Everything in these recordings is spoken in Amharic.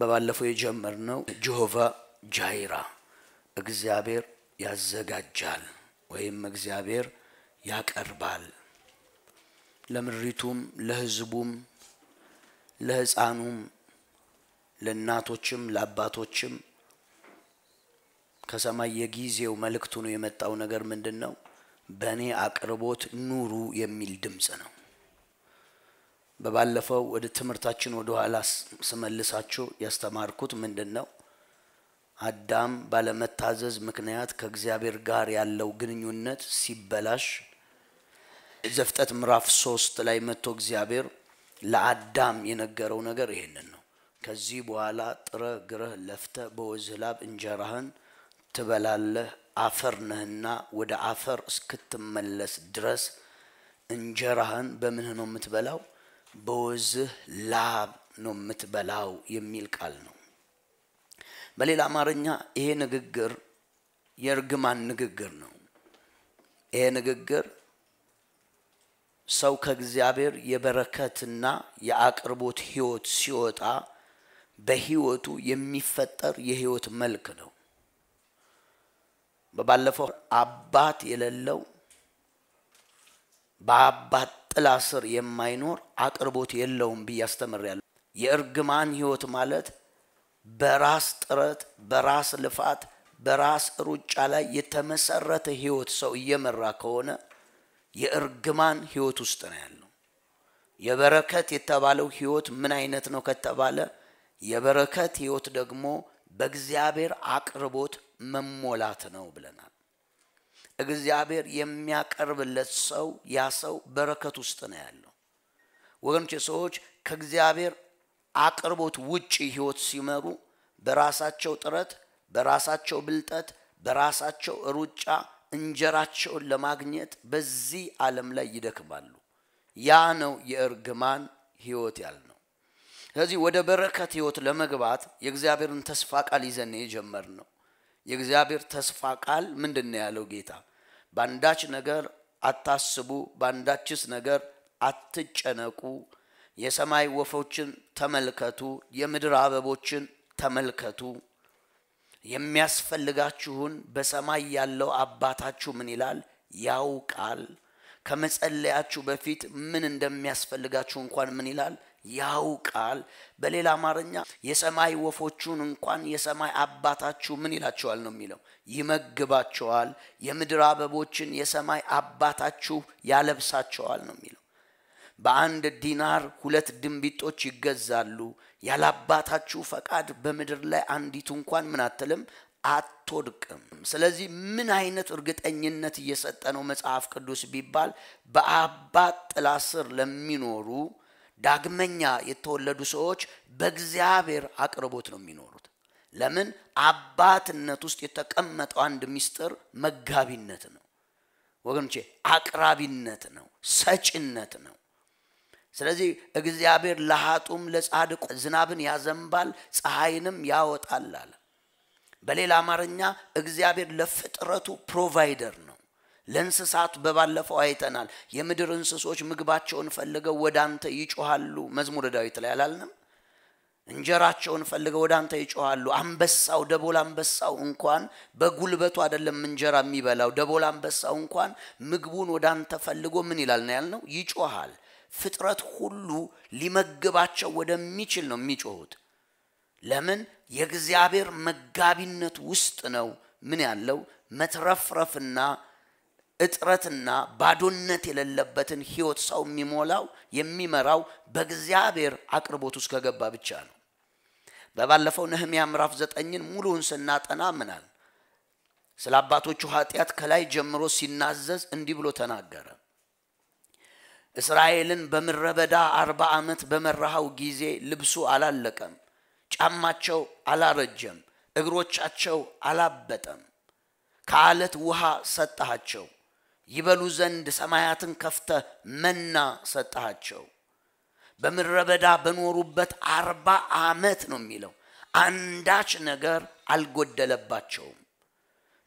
በባለፈው የጀመርነው ጆሆቫ ጃይራ እግዚአብሔር ያዘጋጃል ወይም እግዚአብሔር ያቀርባል ለምድሪቱም፣ ለህዝቡም ለህፃኑም ለእናቶችም፣ ለአባቶችም ከሰማይ የጊዜው መልእክቱ ነው የመጣው ነገር ምንድን ነው? በእኔ አቅርቦት ኑሩ የሚል ድምፅ ነው። በባለፈው ወደ ትምህርታችን ወደ ኋላ ስመልሳችሁ ያስተማርኩት ምንድን ነው? አዳም ባለመታዘዝ ምክንያት ከእግዚአብሔር ጋር ያለው ግንኙነት ሲበላሽ ዘፍጠት ምዕራፍ ሶስት ላይ መጥቶ እግዚአብሔር ለአዳም የነገረው ነገር ይሄንን ነው። ከዚህ በኋላ ጥረህ ግረህ ለፍተህ በወዝህ ላብ እንጀራህን ትበላለህ፣ አፈር ነህና ወደ አፈር እስክትመለስ ድረስ እንጀራህን በምንህ ነው የምትበላው? በወዝህ ላብ ነው የምትበላው የሚል ቃል ነው። በሌላ አማርኛ ይሄ ንግግር የእርግማን ንግግር ነው። ይሄ ንግግር ሰው ከእግዚአብሔር የበረከትና የአቅርቦት ህይወት ሲወጣ በህይወቱ የሚፈጠር የህይወት መልክ ነው። በባለፈው አባት የሌለው በአባት ጥላ ስር የማይኖር አቅርቦት የለውም ብዬ አስተምሬያለሁ። የእርግማን ህይወት ማለት በራስ ጥረት፣ በራስ ልፋት፣ በራስ ሩጫ ላይ የተመሰረተ ህይወት ሰው እየመራ ከሆነ የእርግማን ህይወት ውስጥ ነው ያለው። የበረከት የተባለው ህይወት ምን አይነት ነው ከተባለ የበረከት ህይወት ደግሞ በእግዚአብሔር አቅርቦት መሞላት ነው ብለናል። እግዚአብሔር የሚያቀርብለት ሰው ያ ሰው በረከት ውስጥ ነው ያለው። ወገኖች ሰዎች ከእግዚአብሔር አቅርቦት ውጭ ህይወት ሲመሩ በራሳቸው ጥረት፣ በራሳቸው ብልጠት፣ በራሳቸው ሩጫ እንጀራቸውን ለማግኘት በዚህ ዓለም ላይ ይደክማሉ። ያ ነው የእርግማን ህይወት ያልነው። ስለዚህ ወደ በረከት ህይወት ለመግባት የእግዚአብሔርን ተስፋ ቃል ይዘን የጀመርነው የእግዚአብሔር ተስፋ ቃል ምንድን ነው ያለው ጌታ በአንዳች ነገር አታስቡ፣ በአንዳችስ ነገር አትጨነቁ። የሰማይ ወፎችን ተመልከቱ፣ የምድር አበቦችን ተመልከቱ። የሚያስፈልጋችሁን በሰማይ ያለው አባታችሁ ምን ይላል ያውቃል። ከመጸለያችሁ በፊት ምን እንደሚያስፈልጋችሁ እንኳን ምን ይላል ያውቃል። በሌላ አማርኛ የሰማይ ወፎቹን እንኳን የሰማይ አባታችሁ ምን ይላቸዋል ነው የሚለው ይመግባቸዋል። የምድር አበቦችን የሰማይ አባታችሁ ያለብሳቸዋል ነው የሚለው። በአንድ ዲናር ሁለት ድንቢጦች ይገዛሉ። ያለአባታችሁ ፈቃድ በምድር ላይ አንዲቱ እንኳን ምን አትልም አትወድቅም። ስለዚህ ምን አይነት እርግጠኝነት እየሰጠ ነው መጽሐፍ ቅዱስ ቢባል በአባት ጥላ ስር ለሚኖሩ ዳግመኛ የተወለዱ ሰዎች በእግዚአብሔር አቅርቦት ነው የሚኖሩት። ለምን? አባትነት ውስጥ የተቀመጠው አንድ ሚስጥር መጋቢነት ነው ወገኖቼ፣ አቅራቢነት ነው፣ ሰጭነት ነው። ስለዚህ እግዚአብሔር ለሀጡም ለጻድቁ ዝናብን ያዘንባል፣ ፀሐይንም ያወጣል አለ። በሌላ አማርኛ እግዚአብሔር ለፍጥረቱ ፕሮቫይደር ነው። ለእንስሳት በባለፈው አይተናል። የምድር እንስሶች ምግባቸውን ፈልገው ወደ አንተ ይጮሃሉ። መዝሙረ ዳዊት ላይ አላልንም? እንጀራቸውን ፈልገው ወደ አንተ ይጮሃሉ። አንበሳው ደቦል አንበሳው እንኳን በጉልበቱ አይደለም እንጀራ የሚበላው። ደቦል አንበሳው እንኳን ምግቡን ወደ አንተ ፈልጎ ምን ይላል ነው ያልነው? ይጮሃል። ፍጥረት ሁሉ ሊመግባቸው ወደሚችል ነው የሚጮሁት። ለምን የእግዚአብሔር መጋቢነት ውስጥ ነው ምን ያለው መትረፍረፍና እጥረትና ባዶነት የሌለበትን ህይወት ሰው የሚሞላው የሚመራው በእግዚአብሔር አቅርቦት ውስጥ ከገባ ብቻ ነው። በባለፈው ነህምያ ምዕራፍ ዘጠኝን ሙሉውን ስናጠና ምናል ስለ አባቶቹ ኃጢአት ከላይ ጀምሮ ሲናዘዝ እንዲህ ብሎ ተናገረ። እስራኤልን በምረበዳ አርባ ዓመት በመራሃው ጊዜ ልብሱ አላለቀም፣ ጫማቸው አላረጀም፣ እግሮቻቸው አላበጠም። ከአለት ውሃ ሰጠሃቸው፣ ይበሉ ዘንድ ሰማያትን ከፍተ መና ሰጠሃቸው። በምድረ በዳ በኖሩበት አርባ ዓመት ነው የሚለው አንዳች ነገር አልጎደለባቸውም።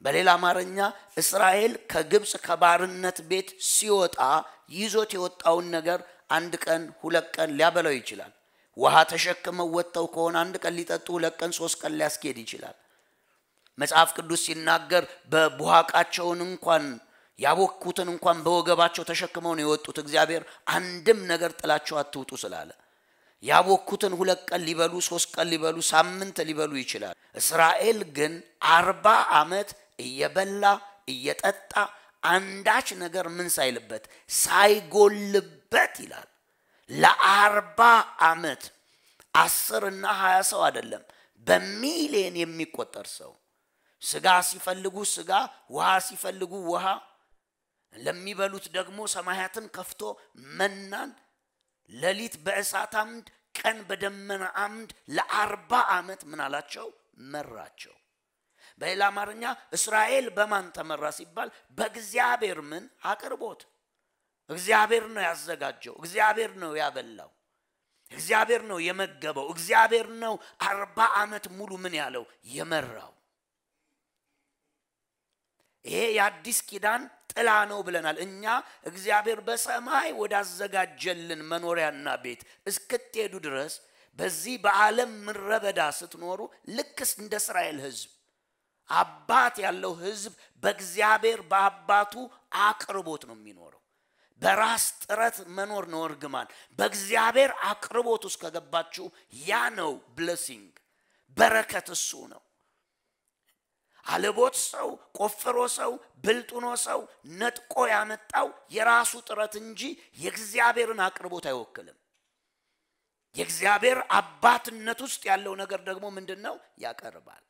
በሌላ አማርኛ እስራኤል ከግብፅ ከባርነት ቤት ሲወጣ ይዞት የወጣውን ነገር አንድ ቀን ሁለት ቀን ሊያበላው ይችላል። ውሃ ተሸክመው ወጥተው ከሆነ አንድ ቀን ሊጠጡ ሁለት ቀን ሶስት ቀን ሊያስኬድ ይችላል። መጽሐፍ ቅዱስ ሲናገር በቡሃቃቸውን እንኳን ያቦኩትን እንኳን በወገባቸው ተሸክመው ነው የወጡት። እግዚአብሔር አንድም ነገር ጥላቸው አትውጡ ስላለ ያቦኩትን ሁለት ቀን ሊበሉ ሶስት ቀን ሊበሉ ሳምንት ሊበሉ ይችላል። እስራኤል ግን አርባ ዓመት እየበላ እየጠጣ አንዳች ነገር ምን ሳይልበት ሳይጎልበት ይላል ለአርባ ዓመት አስር እና ሀያ ሰው አይደለም በሚሊየን የሚቆጠር ሰው ስጋ ሲፈልጉ ስጋ፣ ውሃ ሲፈልጉ ውሃ፣ ለሚበሉት ደግሞ ሰማያትን ከፍቶ መናን ሌሊት በእሳት አምድ ቀን በደመና አምድ ለአርባ ዓመት ምን አላቸው? መራቸው። በሌላ አማርኛ እስራኤል በማን ተመራ ሲባል በእግዚአብሔር ምን አቅርቦት እግዚአብሔር ነው ያዘጋጀው። እግዚአብሔር ነው ያበላው። እግዚአብሔር ነው የመገበው። እግዚአብሔር ነው አርባ ዓመት ሙሉ ምን ያለው የመራው። ይሄ የአዲስ ኪዳን ጥላ ነው ብለናል። እኛ እግዚአብሔር በሰማይ ወዳዘጋጀልን መኖሪያና ቤት እስክትሄዱ ድረስ በዚህ በዓለም ምረበዳ ስትኖሩ ልክስ እንደ እስራኤል ሕዝብ አባት ያለው ሕዝብ በእግዚአብሔር በአባቱ አቅርቦት ነው የሚኖረው። በራስ ጥረት መኖር ነው እርግማን። በእግዚአብሔር አቅርቦት ውስጥ ከገባችሁ ያ ነው ብለሲንግ፣ በረከት እሱ ነው። አልቦት ሰው፣ ቆፍሮ ሰው፣ ብልጡኖ ሰው ነጥቆ ያመጣው የራሱ ጥረት እንጂ የእግዚአብሔርን አቅርቦት አይወክልም። የእግዚአብሔር አባትነት ውስጥ ያለው ነገር ደግሞ ምንድን ነው? ያቀርባል።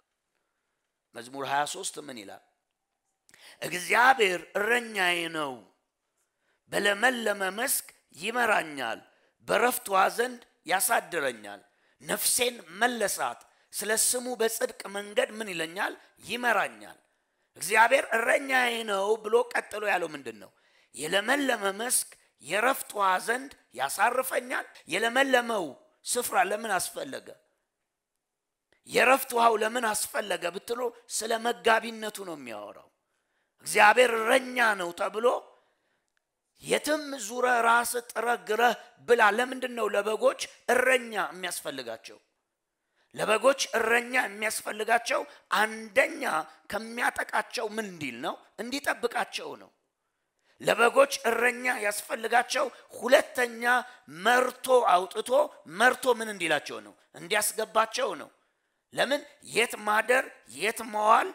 መዝሙር 23 ምን ይላል? እግዚአብሔር እረኛዬ ነው በለመለመ መስክ ይመራኛል፣ በረፍት ውሃ ዘንድ ያሳድረኛል። ነፍሴን መለሳት፣ ስለ ስሙ በጽድቅ መንገድ ምን ይለኛል? ይመራኛል። እግዚአብሔር እረኛዬ ነው ብሎ ቀጥሎ ያለው ምንድን ነው? የለመለመ መስክ የረፍት ውሃ ዘንድ ያሳርፈኛል። የለመለመው ስፍራ ለምን አስፈለገ? የረፍት ውሃው ለምን አስፈለገ ብትሉ ስለ መጋቢነቱ ነው የሚያወራው። እግዚአብሔር እረኛ ነው ተብሎ የትም ዙረ ራስ ጥረ ግረህ ብላ። ለምንድን ነው ለበጎች እረኛ የሚያስፈልጋቸው? ለበጎች እረኛ የሚያስፈልጋቸው አንደኛ ከሚያጠቃቸው ምን እንዲል ነው? እንዲጠብቃቸው ነው። ለበጎች እረኛ ያስፈልጋቸው ሁለተኛ መርቶ አውጥቶ መርቶ ምን እንዲላቸው ነው? እንዲያስገባቸው ነው። ለምን የት ማደር፣ የት መዋል፣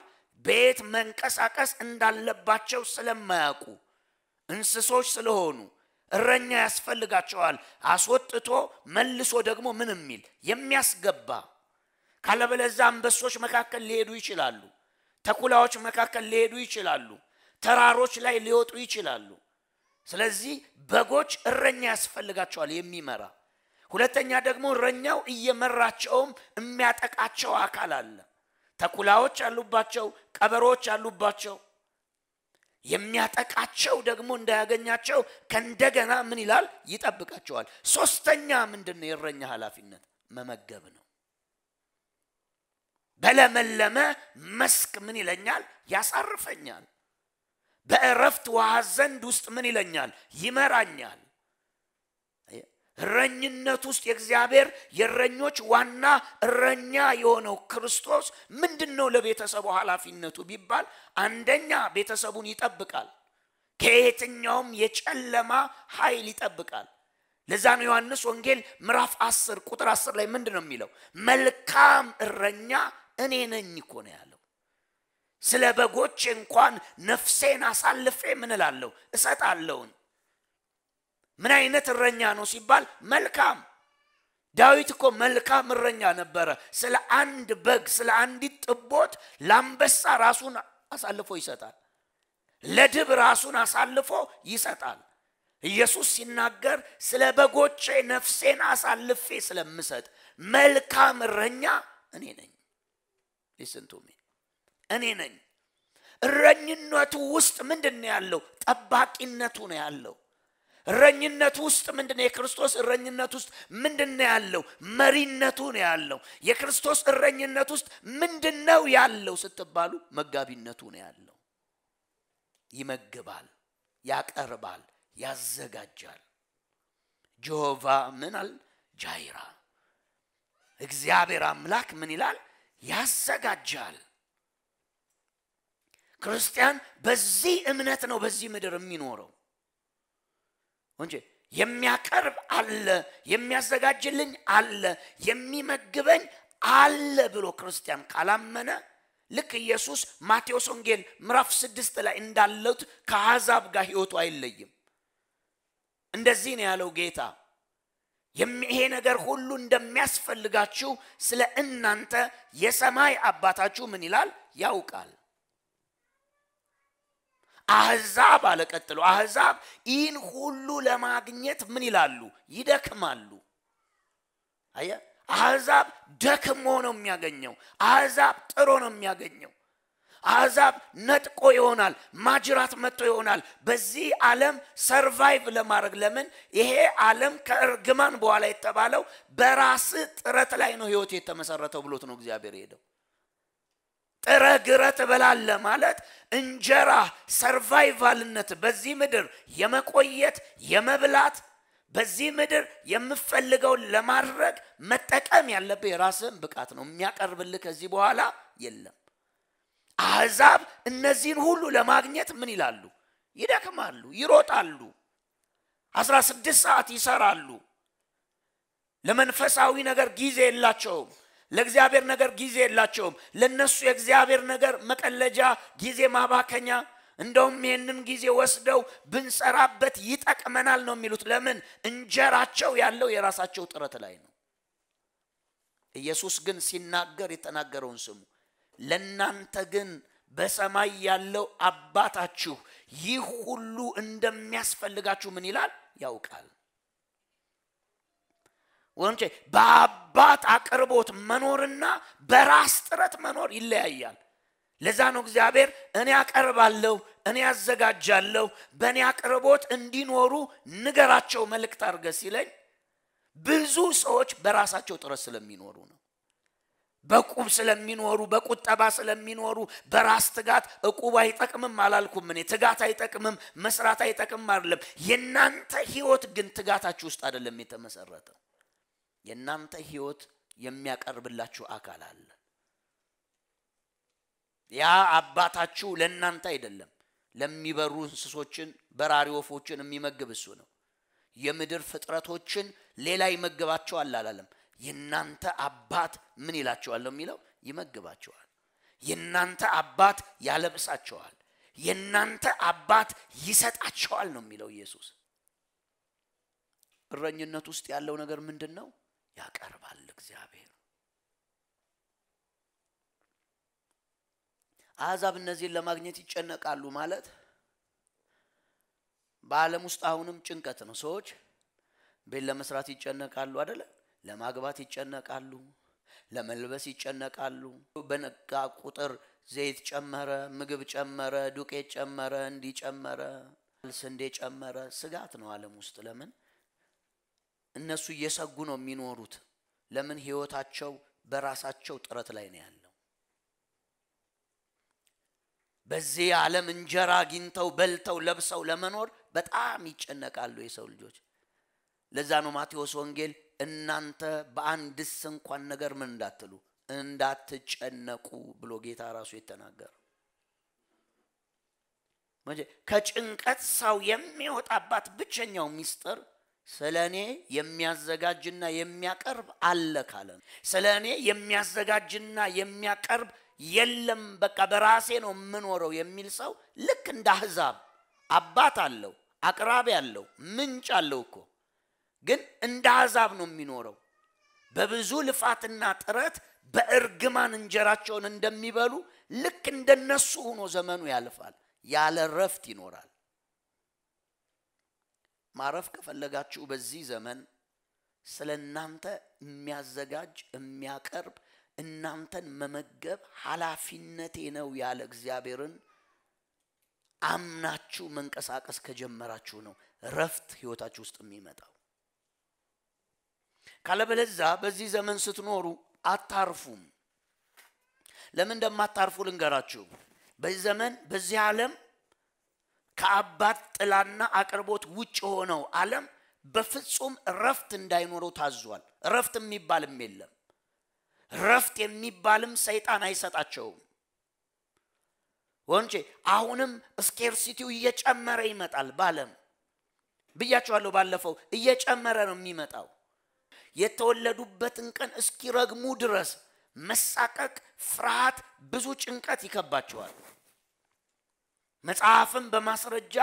በየት መንቀሳቀስ እንዳለባቸው ስለማያውቁ እንስሶች ስለሆኑ እረኛ ያስፈልጋቸዋል። አስወጥቶ መልሶ ደግሞ ምን የሚል የሚያስገባ ካለበለዚያ አንበሶች መካከል ሊሄዱ ይችላሉ። ተኩላዎች መካከል ሊሄዱ ይችላሉ። ተራሮች ላይ ሊወጡ ይችላሉ። ስለዚህ በጎች እረኛ ያስፈልጋቸዋል የሚመራ ሁለተኛ ደግሞ እረኛው እየመራቸውም የሚያጠቃቸው አካል አለ። ተኩላዎች አሉባቸው፣ ቀበሮዎች አሉባቸው፣ የሚያጠቃቸው ደግሞ እንዳያገኛቸው ከእንደገና ምን ይላል ይጠብቃቸዋል ሶስተኛ ምንድን ነው የእረኛ ኃላፊነት መመገብ ነው በለመለመ መስክ ምን ይለኛል ያሳርፈኛል በእረፍት ውሃ ዘንድ ውስጥ ምን ይለኛል ይመራኛል እረኝነት ውስጥ የእግዚአብሔር የእረኞች ዋና እረኛ የሆነው ክርስቶስ ምንድን ነው ለቤተሰቡ ኃላፊነቱ ቢባል አንደኛ ቤተሰቡን ይጠብቃል ከየትኛውም የጨለማ ኃይል ይጠብቃል ለዛ ነው ዮሐንስ ወንጌል ምዕራፍ 10 ቁጥር 10 ላይ ምንድን ነው የሚለው መልካም እረኛ እኔ ነኝ እኮ ነው ያለው ስለ በጎች እንኳን ነፍሴን አሳልፌ ምንላለሁ እላለሁ ምን አይነት እረኛ ነው ሲባል መልካም ዳዊት እኮ መልካም እረኛ ነበረ። ስለ አንድ በግ፣ ስለ አንዲት ጥቦት ለአንበሳ ራሱን አሳልፎ ይሰጣል። ለድብ ራሱን አሳልፎ ይሰጣል። ኢየሱስ ሲናገር ስለ በጎቼ ነፍሴን አሳልፌ ስለምሰጥ መልካም እረኛ እኔ ነኝ። ሊስንቱ እኔ ነኝ። እረኝነቱ ውስጥ ምንድን ነው ያለው? ጠባቂነቱ ነው ያለው። እረኝነት ውስጥ ምንድን የክርስቶስ እረኝነት ውስጥ ምንድን ያለው? መሪነቱ ነው ያለው። የክርስቶስ እረኝነት ውስጥ ምንድን ነው ያለው ስትባሉ መጋቢነቱ ነው ያለው። ይመግባል፣ ያቀርባል፣ ያዘጋጃል። ጆቫ ምን አል ጃይራ እግዚአብሔር አምላክ ምን ይላል? ያዘጋጃል። ክርስቲያን በዚህ እምነት ነው በዚህ ምድር የሚኖረው። እንጂ የሚያቀርብ አለ፣ የሚያዘጋጅልኝ አለ፣ የሚመግበኝ አለ ብሎ ክርስቲያን ካላመነ ልክ ኢየሱስ ማቴዎስ ወንጌል ምዕራፍ ስድስት ላይ እንዳለት ከአሕዛብ ጋር ህይወቱ አይለይም። እንደዚህ ነው ያለው ጌታ ይሄ ነገር ሁሉ እንደሚያስፈልጋችሁ ስለ እናንተ የሰማይ አባታችሁ ምን ይላል ያውቃል። አህዛብ አለቀጥሎ አህዛብ ይህን ሁሉ ለማግኘት ምን ይላሉ? ይደክማሉ። አየ አህዛብ ደክሞ ነው የሚያገኘው። አህዛብ ጥሮ ነው የሚያገኘው። አህዛብ ነጥቆ ይሆናል፣ ማጅራት መጥቶ ይሆናል። በዚህ ዓለም ሰርቫይቭ ለማድረግ ለምን ይሄ ዓለም ከእርግማን በኋላ የተባለው በራስ ጥረት ላይ ነው ህይወት የተመሰረተው ብሎት ነው እግዚአብሔር ሄደው ጥረ ግረ ትበላለ ማለት እንጀራ ሰርቫይቫልነት በዚህ ምድር የመቆየት የመብላት በዚህ ምድር የምፈልገውን ለማድረግ መጠቀም ያለብህ የራስህን ብቃት ነው። የሚያቀርብልህ ከዚህ በኋላ የለም። አህዛብ እነዚህን ሁሉ ለማግኘት ምን ይላሉ? ይደክማሉ፣ ይሮጣሉ፣ አስራ ስድስት ሰዓት ይሰራሉ። ለመንፈሳዊ ነገር ጊዜ የላቸውም። ለእግዚአብሔር ነገር ጊዜ የላቸውም። ለነሱ የእግዚአብሔር ነገር መቀለጃ፣ ጊዜ ማባከኛ እንደውም ይህንን ጊዜ ወስደው ብንሰራበት ይጠቅመናል ነው የሚሉት። ለምን? እንጀራቸው ያለው የራሳቸው ጥረት ላይ ነው። ኢየሱስ ግን ሲናገር የተናገረውን ስሙ። ለእናንተ ግን በሰማይ ያለው አባታችሁ ይህ ሁሉ እንደሚያስፈልጋችሁ ምን ይላል ያውቃል። ወንጭ በአባት አቅርቦት መኖርና በራስ ጥረት መኖር ይለያያል። ለዛ ነው እግዚአብሔር እኔ አቀርባለሁ፣ እኔ አዘጋጃለሁ፣ በእኔ አቅርቦት እንዲኖሩ ንገራቸው መልእክት አድርገ ሲለኝ ብዙ ሰዎች በራሳቸው ጥረት ስለሚኖሩ ነው። በቁብ ስለሚኖሩ፣ በቁጠባ ስለሚኖሩ፣ በራስ ትጋት እቁብ አይጠቅምም አላልኩም እኔ። ትጋት አይጠቅምም፣ መስራት አይጠቅምም አይደለም። የእናንተ ህይወት ግን ትጋታችሁ ውስጥ አይደለም የተመሰረተው። የእናንተ ህይወት የሚያቀርብላችሁ አካል አለ። ያ አባታችሁ ለእናንተ አይደለም፣ ለሚበሩ እንስሶችን በራሪ ወፎችን የሚመግብ እሱ ነው። የምድር ፍጥረቶችን ሌላ ይመግባቸዋል አላለም። የእናንተ አባት ምን ይላቸዋል ነው የሚለው ይመግባቸዋል። የእናንተ አባት ያለብሳቸዋል። የእናንተ አባት ይሰጣቸዋል ነው የሚለው ኢየሱስ። እረኝነት ውስጥ ያለው ነገር ምንድን ነው? ያቀርባል እግዚአብሔር። አሕዛብ እነዚህን ለማግኘት ይጨነቃሉ ማለት በዓለም ውስጥ አሁንም ጭንቀት ነው። ሰዎች ቤት ለመስራት ይጨነቃሉ አደለ? ለማግባት ይጨነቃሉ፣ ለመልበስ ይጨነቃሉ። በነጋ ቁጥር ዘይት ጨመረ፣ ምግብ ጨመረ፣ ዱቄት ጨመረ፣ እንዲህ ጨመረ፣ ስንዴ ጨመረ። ስጋት ነው ዓለም ውስጥ ለምን? እነሱ እየሰጉ ነው የሚኖሩት። ለምን? ህይወታቸው በራሳቸው ጥረት ላይ ነው ያለው። በዚህ ዓለም እንጀራ አግኝተው በልተው ለብሰው ለመኖር በጣም ይጨነቃሉ የሰው ልጆች። ለዛ ነው ማቴዎስ ወንጌል እናንተ በአንድስ እንኳን ነገር ምን እንዳትሉ እንዳትጨነቁ ብሎ ጌታ ራሱ የተናገረ? ከጭንቀት ሰው የሚወጣባት ብቸኛው ሚስጥር ስለ እኔ የሚያዘጋጅና የሚያቀርብ አለ ካለ ስለ እኔ የሚያዘጋጅና የሚያቀርብ የለም፣ በቃ በራሴ ነው የምኖረው የሚል ሰው ልክ እንደ አህዛብ አባት አለው፣ አቅራቢ አለው፣ ምንጭ አለው እኮ ግን እንደ አህዛብ ነው የሚኖረው። በብዙ ልፋትና ጥረት በእርግማን እንጀራቸውን እንደሚበሉ ልክ እንደነሱ ሆኖ ዘመኑ ያልፋል፣ ያለ ረፍት ይኖራል። ማረፍ ከፈለጋችሁ በዚህ ዘመን ስለ እናንተ የሚያዘጋጅ የሚያቀርብ እናንተን መመገብ ኃላፊነቴ ነው ያለ እግዚአብሔርን አምናችሁ መንቀሳቀስ ከጀመራችሁ ነው ረፍት ህይወታችሁ ውስጥ የሚመጣው። ካለበለዛ በዚህ ዘመን ስትኖሩ አታርፉም። ለምን እንደማታርፉ ልንገራችሁ። በዚህ ዘመን በዚህ ዓለም ከአባት ጥላና አቅርቦት ውጭ የሆነው ዓለም በፍጹም እረፍት እንዳይኖረው ታዟል። እረፍት የሚባልም የለም። ረፍት የሚባልም ሰይጣን አይሰጣቸውም። ወንጭ አሁንም ስኬርሲቲው እየጨመረ ይመጣል። ባለም ብያቸዋለሁ፣ ባለፈው እየጨመረ ነው የሚመጣው። የተወለዱበትን ቀን እስኪረግሙ ድረስ መሳቀቅ፣ ፍርሃት፣ ብዙ ጭንቀት ይከባቸዋል። መጽሐፍን በማስረጃ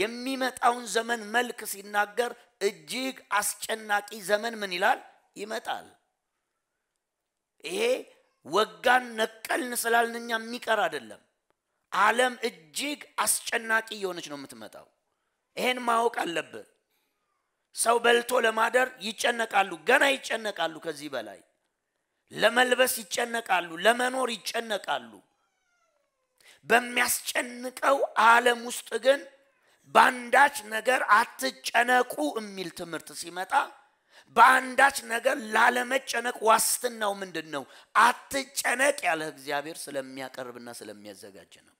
የሚመጣውን ዘመን መልክ ሲናገር እጅግ አስጨናቂ ዘመን ምን ይላል? ይመጣል። ይሄ ወጋን ነቀልን ስላልን እኛ የሚቀር አይደለም። ዓለም እጅግ አስጨናቂ እየሆነች ነው የምትመጣው። ይሄን ማወቅ አለብህ። ሰው በልቶ ለማደር ይጨነቃሉ፣ ገና ይጨነቃሉ። ከዚህ በላይ ለመልበስ ይጨነቃሉ፣ ለመኖር ይጨነቃሉ። በሚያስጨንቀው ዓለም ውስጥ ግን በአንዳች ነገር አትጨነቁ የሚል ትምህርት ሲመጣ በአንዳች ነገር ላለመጨነቅ ዋስትናው ምንድን ነው? አትጨነቅ ያለ እግዚአብሔር ስለሚያቀርብና ስለሚያዘጋጅ ነው።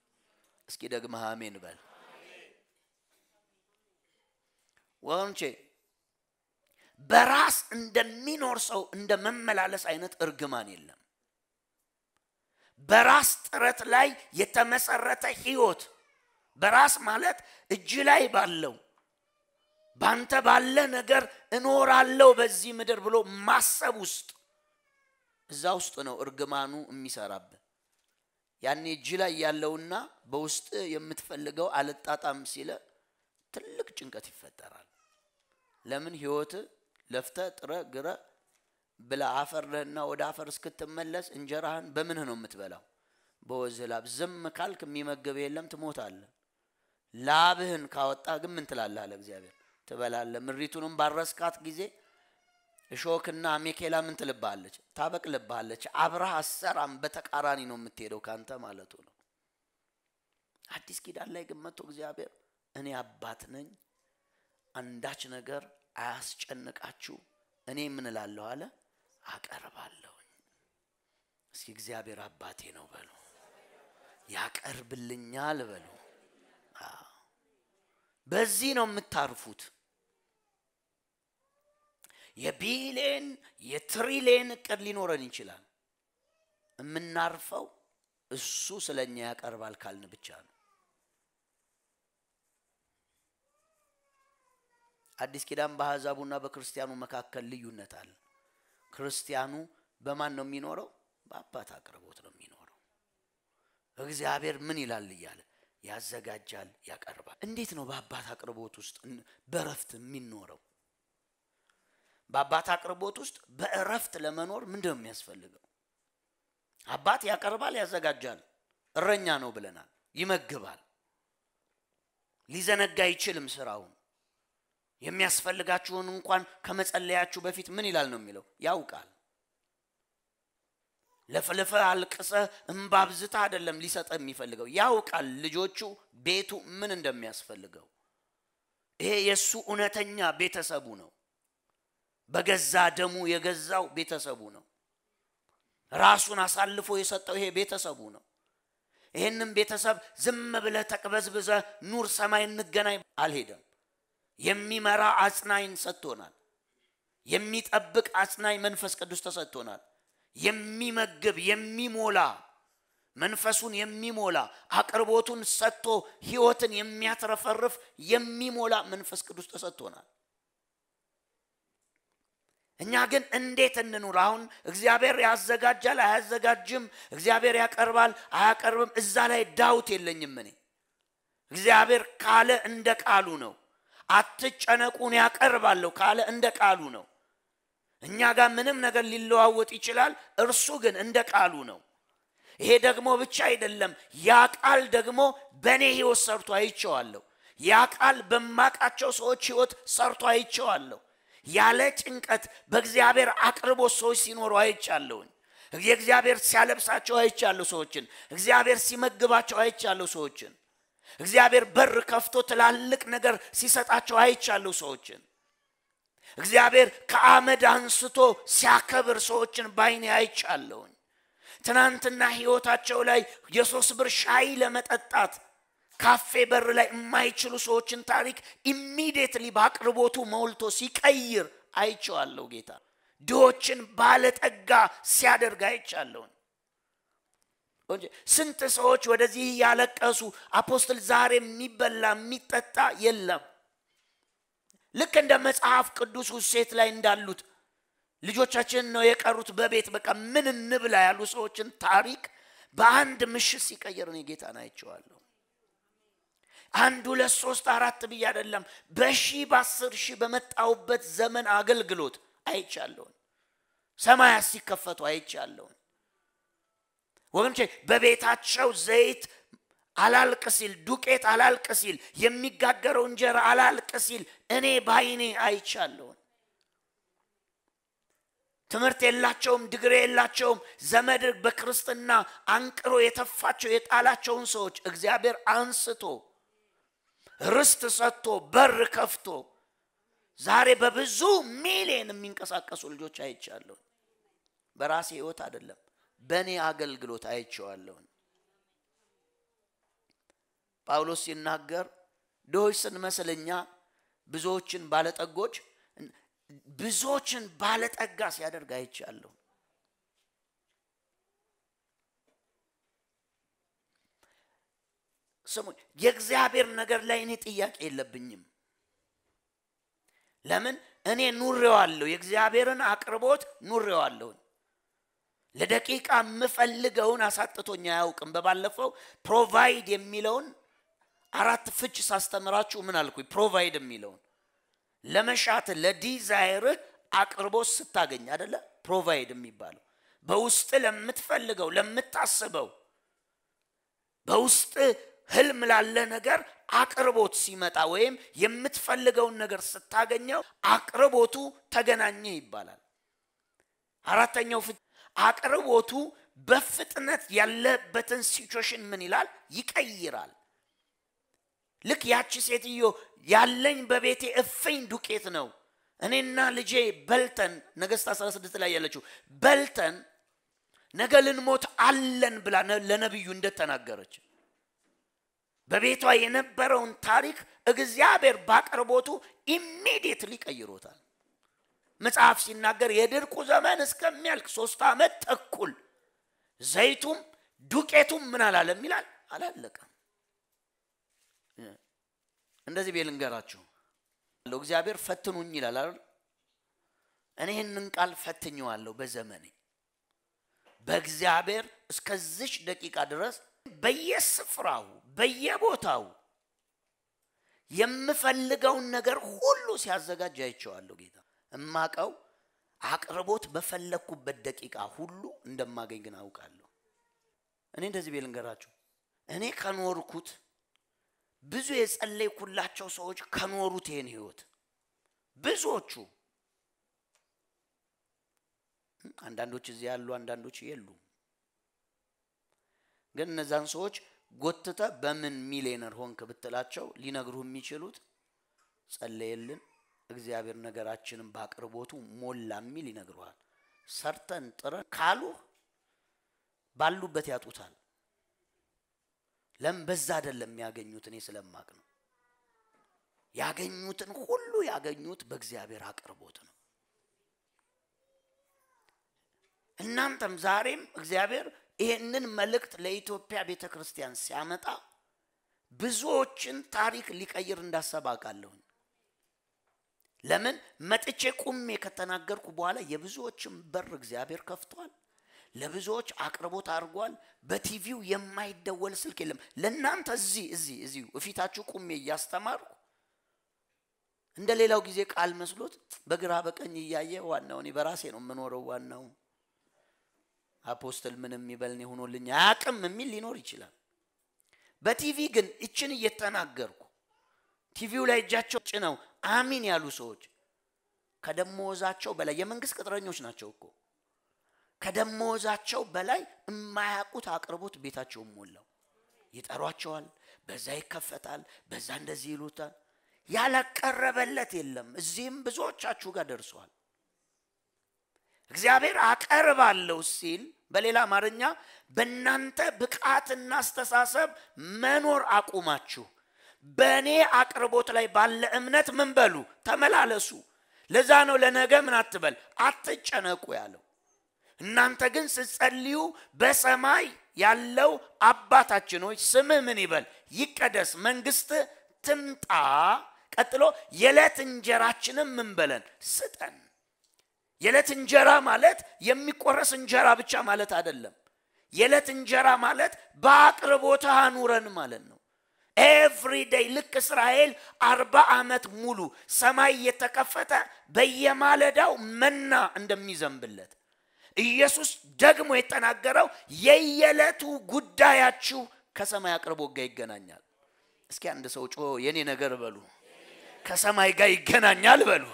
እስኪ ደግመህ አሜን በል ወገኖቼ። በራስ እንደሚኖር ሰው እንደ መመላለስ አይነት እርግማን የለም። በራስ ጥረት ላይ የተመሰረተ ህይወት በራስ ማለት እጅ ላይ ባለው ባንተ ባለ ነገር እኖራለው በዚህ ምድር ብሎ ማሰብ ውስጥ እዛ ውስጥ ነው እርግማኑ የሚሰራብህ። ያኔ እጅ ላይ ያለውና በውስጥ የምትፈልገው አልጣጣም ሲለ ትልቅ ጭንቀት ይፈጠራል። ለምን ህይወት ለፍተ ጥረ ግረ ብላ አፈር ነህና ወደ አፈር እስክትመለስ እንጀራህን በምንህ ነው የምትበላው? በወዝህ ላብ። ዝም ካልክ የሚመገብ የለም ትሞታለህ። ላብህን ካወጣ ግን ምን ትላለህ? አለ እግዚአብሔር። ትበላለህ። ምድሪቱንም ባረስካት ጊዜ እሾክና ሜኬላ ምን ትልብሃለች? ታበቅልብሃለች። አብረህ አሰራም በተቃራኒ ነው የምትሄደው ካንተ ማለቱ ነው። አዲስ ኪዳን ላይ ግን መጥቶ እግዚአብሔር እኔ አባት ነኝ፣ አንዳች ነገር አያስጨንቃችሁ፣ እኔ ምን እላለሁ አለ አቀርባለሁኝ። እስኪ እግዚአብሔር አባቴ ነው በሉ፣ ያቀርብልኛል በሉ። በዚህ ነው የምታርፉት። የቢሊየን የትሪሊየን እቅድ ሊኖረን ይችላል። የምናርፈው እሱ ስለ እኛ ያቀርባል ካልን ብቻ ነው። አዲስ ኪዳን በአሕዛቡና በክርስቲያኑ መካከል ልዩነት አለ። ክርስቲያኑ በማን ነው የሚኖረው? በአባት አቅርቦት ነው የሚኖረው። እግዚአብሔር ምን ይላል እያለ ያዘጋጃል፣ ያቀርባል። እንዴት ነው በአባት አቅርቦት ውስጥ በእረፍት የሚኖረው? በአባት አቅርቦት ውስጥ በእረፍት ለመኖር ምንድነው የሚያስፈልገው? አባት ያቀርባል፣ ያዘጋጃል። እረኛ ነው ብለናል። ይመግባል። ሊዘነጋ አይችልም ስራውን። የሚያስፈልጋችሁን እንኳን ከመጸለያችሁ በፊት ምን ይላል ነው የሚለው ያውቃል ለፍልፈ አልቅሰ እምባብዝታ አይደለም ሊሰጠ የሚፈልገው ያውቃል ልጆቹ ቤቱ ምን እንደሚያስፈልገው ይሄ የእሱ እውነተኛ ቤተሰቡ ነው በገዛ ደሙ የገዛው ቤተሰቡ ነው ራሱን አሳልፎ የሰጠው ይሄ ቤተሰቡ ነው ይህንም ቤተሰብ ዝም ብለ ተቅበዝብዘ ኑር ሰማይ እንገናኝ አልሄደም የሚመራ አጽናይን ሰጥቶናል። የሚጠብቅ አጽናኝ መንፈስ ቅዱስ ተሰጥቶናል። የሚመግብ የሚሞላ መንፈሱን የሚሞላ አቅርቦቱን ሰጥቶ ህይወትን የሚያትረፈርፍ የሚሞላ መንፈስ ቅዱስ ተሰጥቶናል። እኛ ግን እንዴት እንኑር? አሁን እግዚአብሔር ያዘጋጃል አያዘጋጅም፣ እግዚአብሔር ያቀርባል አያቀርብም፣ እዛ ላይ ዳውት የለኝም እኔ እግዚአብሔር ካለ እንደ ቃሉ ነው። አትጨነቁን ያቀርባለሁ ካለ እንደ ቃሉ ነው። እኛ ጋር ምንም ነገር ሊለዋወጥ ይችላል። እርሱ ግን እንደ ቃሉ ነው። ይሄ ደግሞ ብቻ አይደለም። ያ ቃል ደግሞ በእኔ ህይወት ሰርቶ አይቼዋለሁ። ያ ቃል በማቃቸው ሰዎች ህይወት ሰርቶ አይቼዋለሁ። ያለ ጭንቀት በእግዚአብሔር አቅርቦት ሰዎች ሲኖሩ አይቻለሁኝ። የእግዚአብሔር ሲያለብሳቸው አይቻለሁ ሰዎችን። እግዚአብሔር ሲመግባቸው አይቻለሁ ሰዎችን። እግዚአብሔር በር ከፍቶ ትላልቅ ነገር ሲሰጣቸው አይቻለሁ ሰዎችን። እግዚአብሔር ከአመድ አንስቶ ሲያከብር ሰዎችን ባይኔ አይቻለሁኝ። ትናንትና ህይወታቸው ላይ የሶስት ብር ሻይ ለመጠጣት ካፌ በር ላይ የማይችሉ ሰዎችን ታሪክ ኢሚዲየትሊ በአቅርቦቱ ሞልቶ ሲቀይር አይቸዋለሁ ጌታ ድሆችን ባለጠጋ ሲያደርግ አይቻለሁ። ስንት ሰዎች ወደዚህ ያለቀሱ አፖስትል ዛሬ የሚበላ የሚጠጣ የለም። ልክ እንደ መጽሐፍ ቅዱስ ሴት ላይ እንዳሉት ልጆቻችን ነው የቀሩት በቤት በቃ ምን እንብላ ያሉ ሰዎችን ታሪክ በአንድ ምሽት ሲቀየር እኔ ጌታን አይቼዋለሁ። አንድ ሁለት ሶስት አራት ብዬ አይደለም፣ በሺ በአስር ሺህ በመጣውበት ዘመን አገልግሎት አይቻለሁን። ሰማያት ሲከፈቱ አይቻለሁን። ወገኖቼ በቤታቸው ዘይት አላልቅ ሲል ዱቄት አላልቅ ሲል የሚጋገረው እንጀራ አላልቅ ሲል እኔ ባይኔ አይቻለሁ ትምህርት የላቸውም ድግሬ የላቸውም ዘመድ በክርስትና አንቅሮ የተፋቸው የጣላቸውን ሰዎች እግዚአብሔር አንስቶ ርስት ሰጥቶ በር ከፍቶ ዛሬ በብዙ ሚሊዮን የሚንቀሳቀሱ ልጆች አይቻለሁ በራሴ ህይወት አይደለም በእኔ አገልግሎት አይቸዋለሁን ጳውሎስ ሲናገር ድሆች ስንመስል እኛ ብዙዎችን ባለጠጎች ብዙዎችን ባለጠጋ ሲያደርግ አይቻለሁ። ስሙ የእግዚአብሔር ነገር ላይ እኔ ጥያቄ የለብኝም። ለምን እኔ ኑሬዋለሁ፣ የእግዚአብሔርን አቅርቦት ኑሬዋለሁኝ። ለደቂቃ የምፈልገውን አሳጥቶኝ አያውቅም። በባለፈው ፕሮቫይድ የሚለውን አራት ፍች ሳስተምራችሁ ምን አልኩኝ? ፕሮቫይድ የሚለውን ለመሻት ለዲዛይር አቅርቦ ስታገኝ አደለ? ፕሮቫይድ የሚባለው በውስጥ ለምትፈልገው ለምታስበው፣ በውስጥ ህልም ላለ ነገር አቅርቦት ሲመጣ ወይም የምትፈልገውን ነገር ስታገኘው አቅርቦቱ ተገናኘ ይባላል። አራተኛው ፍች አቅርቦቱ በፍጥነት ያለበትን ሲቹዌሽን ምን ይላል? ይቀይራል። ልክ ያቺ ሴትዮ ያለኝ በቤቴ እፍኝ ዱቄት ነው እኔና ልጄ በልተን ነገስት 16 ላይ ያለችው በልተን ነገ ልንሞት አለን ብላ ለነቢዩ እንደተናገረች በቤቷ የነበረውን ታሪክ እግዚአብሔር ባቅርቦቱ ኢሚዲየትሊ ቀይሮታል። መጽሐፍ ሲናገር የድርቁ ዘመን እስከሚያልቅ ሶስት ዓመት ተኩል ዘይቱም ዱቄቱም ምን አላለም ይላል አላለቀም እንደዚህ ቤል እንገራችሁ እግዚአብሔር ፈትኑኝ ይላል አይደል እኔ ይህንን ቃል ፈትኘዋለሁ በዘመኔ በእግዚአብሔር እስከዚች ደቂቃ ድረስ በየስፍራው በየቦታው የምፈልገውን ነገር ሁሉ ሲያዘጋጅ አይቸዋለሁ ጌታ እማቀው አቅርቦት በፈለግኩበት ደቂቃ ሁሉ እንደማገኝ ግን አውቃለሁ። እኔ እንደዚህ ቤል እንገራችሁ እኔ ከኖርኩት ብዙ የጸለይኩላቸው ሰዎች ከኖሩት ይህን ህይወት ብዙዎቹ አንዳንዶች እዚህ ያሉ አንዳንዶች የሉ ግን እነዛን ሰዎች ጎትተ በምን ሚሊዮነር ሆንክ ብትላቸው ሊነግሩ የሚችሉት ጸለየልን እግዚአብሔር ነገራችንን በአቅርቦቱ ሞላ የሚል ይነግረዋል። ሰርተን ጥረን ካሉ ባሉበት ያጡታል። ለም በዛ አይደለም የሚያገኙት፣ እኔ ስለማቅ ነው። ያገኙትን ሁሉ ያገኙት በእግዚአብሔር አቅርቦት ነው። እናንተም ዛሬም እግዚአብሔር ይህንን መልእክት ለኢትዮጵያ ቤተ ክርስቲያን ሲያመጣ ብዙዎችን ታሪክ ሊቀይር እንዳሰባቃለሁኝ ለምን መጥቼ ቁሜ ከተናገርኩ በኋላ የብዙዎችን በር እግዚአብሔር ከፍቷል። ለብዙዎች አቅርቦት አድርጓል። በቲቪው የማይደወል ስልክ የለም። ለእናንተ እዚህ እዚህ እዚሁ እፊታችሁ ቁሜ እያስተማርኩ እንደ ሌላው ጊዜ ቃል መስሎት በግራ በቀኝ እያየ ዋናው እኔ በራሴ ነው የምኖረው። ዋናው አፖስትል ምንም ይበል ሆኖልኝ አያውቅም የሚል ሊኖር ይችላል። በቲቪ ግን እችን እየተናገርኩ ቲቪው ላይ እጃቸው ጭነው አሚን ያሉ ሰዎች ከደሞዛቸው በላይ የመንግስት ቅጥረኞች ናቸው እኮ ከደሞዛቸው በላይ የማያውቁት አቅርቦት ቤታቸውን ሞላው። ይጠሯቸዋል፣ በዛ ይከፈታል፣ በዛ እንደዚህ ይሉታል። ያላቀረበለት የለም። እዚህም ብዙዎቻችሁ ጋር ደርሷል። እግዚአብሔር አቀርባለሁ ሲል በሌላ አማርኛ በእናንተ ብቃትና አስተሳሰብ መኖር አቁማችሁ በእኔ አቅርቦት ላይ ባለ እምነት ምን በሉ ተመላለሱ። ለዛ ነው ለነገ ምን አትበል አትጨነቁ ያለው። እናንተ ግን ስትጸልዩ በሰማይ ያለው አባታችን ሆይ ስምህ ምን ይበል ይቀደስ፣ መንግስት ትምጣ። ቀጥሎ የዕለት እንጀራችንም ምን በለን ስጠን። የዕለት እንጀራ ማለት የሚቆረስ እንጀራ ብቻ ማለት አይደለም። የዕለት እንጀራ ማለት በአቅርቦትህ አኑረን ማለት ነው። ኤቭሪ ዴይ ልክ እስራኤል አርባ ዓመት ሙሉ ሰማይ የተከፈተ በየማለዳው መና እንደሚዘንብለት ኢየሱስ ደግሞ የተናገረው የየዕለቱ ጉዳያችሁ ከሰማይ አቅርቦ ጋር ይገናኛል። እስኪ አንድ ሰው ጮ የኔ ነገር በሉ ከሰማይ ጋር ይገናኛል በሉ።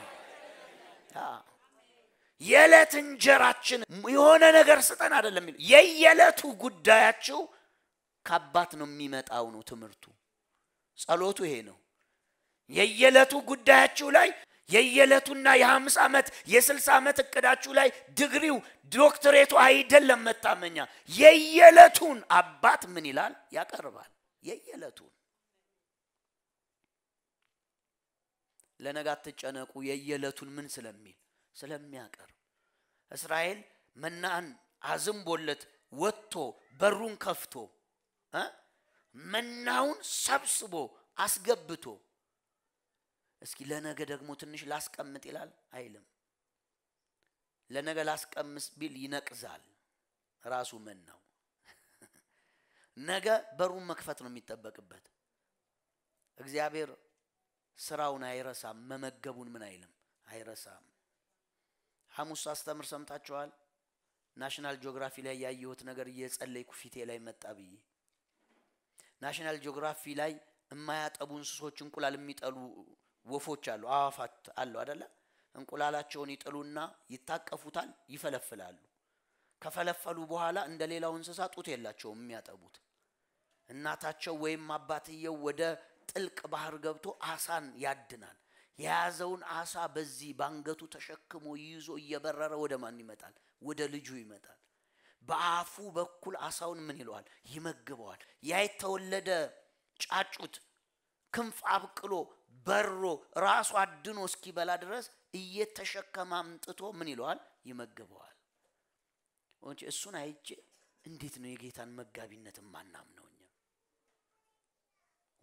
የዕለት እንጀራችን የሆነ ነገር ስጠን አይደለም የየዕለቱ ጉዳያችሁ ከአባት ነው የሚመጣው ነው ትምህርቱ። ጸሎቱ ይሄ ነው። የየዕለቱ ጉዳያችሁ ላይ የየዕለቱና የሐምስ ዓመት የስልሳ ዓመት እቅዳችሁ ላይ ድግሪው ዶክትሬቱ አይደለም መታመኛ። የየዕለቱን አባት ምን ይላል ያቀርባል። የየዕለቱን ለነገ አትጨነቁ፣ የየዕለቱን ምን ስለሚል ስለሚያቀርብ እስራኤል መናን አዝንቦለት ወጥቶ በሩን ከፍቶ መናውን ሰብስቦ አስገብቶ እስኪ ለነገ ደግሞ ትንሽ ላስቀምጥ ይላል አይልም። ለነገ ላስቀምስ ቢል ይነቅዛል ራሱ መናው። ነገ በሩን መክፈት ነው የሚጠበቅበት። እግዚአብሔር ስራውን አይረሳም። መመገቡን ምን አይልም አይረሳም። ሐሙስ አስተምር ሰምታችኋል። ናሽናል ጂኦግራፊ ላይ ያየሁት ነገር እየጸለይኩ ፊቴ ላይ መጣ ብዬ ናሽናል ጂኦግራፊ ላይ የማያጠቡ እንስሶች እንቁላል የሚጠሉ ወፎች አሉ፣ አዋፋት አለው አደለ? እንቁላላቸውን ይጥሉና ይታቀፉታል፣ ይፈለፍላሉ። ከፈለፈሉ በኋላ እንደ ሌላው እንስሳ ጡት የላቸውም የሚያጠቡት። እናታቸው ወይም አባትየው ወደ ጥልቅ ባህር ገብቶ አሳን ያድናል። የያዘውን አሳ በዚህ ባንገቱ ተሸክሞ ይዞ እየበረረ ወደ ማን ይመጣል? ወደ ልጁ ይመጣል። በአፉ በኩል አሳውን ምን ይለዋል? ይመግበዋል። ያ የተወለደ ጫጩት ክንፍ አብቅሎ በሮ ራሱ አድኖ እስኪበላ ድረስ እየተሸከመ አምጥቶ ምን ይለዋል? ይመግበዋል። እሱን አይቼ እንዴት ነው የጌታን መጋቢነት ማናም እኛ